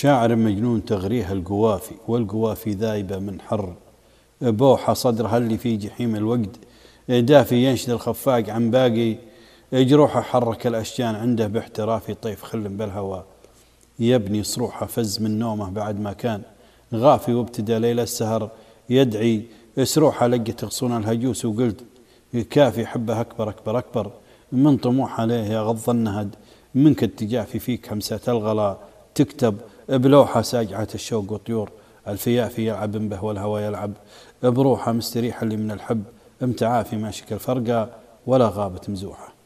شاعر مجنون تغريها القوافي والقوافي ذايبة من حر بوحة صدرها اللي في جحيم الوقد دافي ينشد الخفاق عن باقي جروحه حرك الأشجان عنده باحترافي طيف خل بالهوى يبني صروحه فز من نومه بعد ما كان غافي وابتدى ليل السهر يدعي سروحه لقت غصون الهجوس وقلت كافي حبه أكبر أكبر أكبر من طموح عليه يا غض النهد منك التجافي فيك همسة الغلا تكتب بلوحة ساجعة الشوق وطيور الفيافي يلعب به والهوى يلعب بروحه مستريحة اللي من الحب امتعافي ما شكل فرقة ولا غابت مزوحه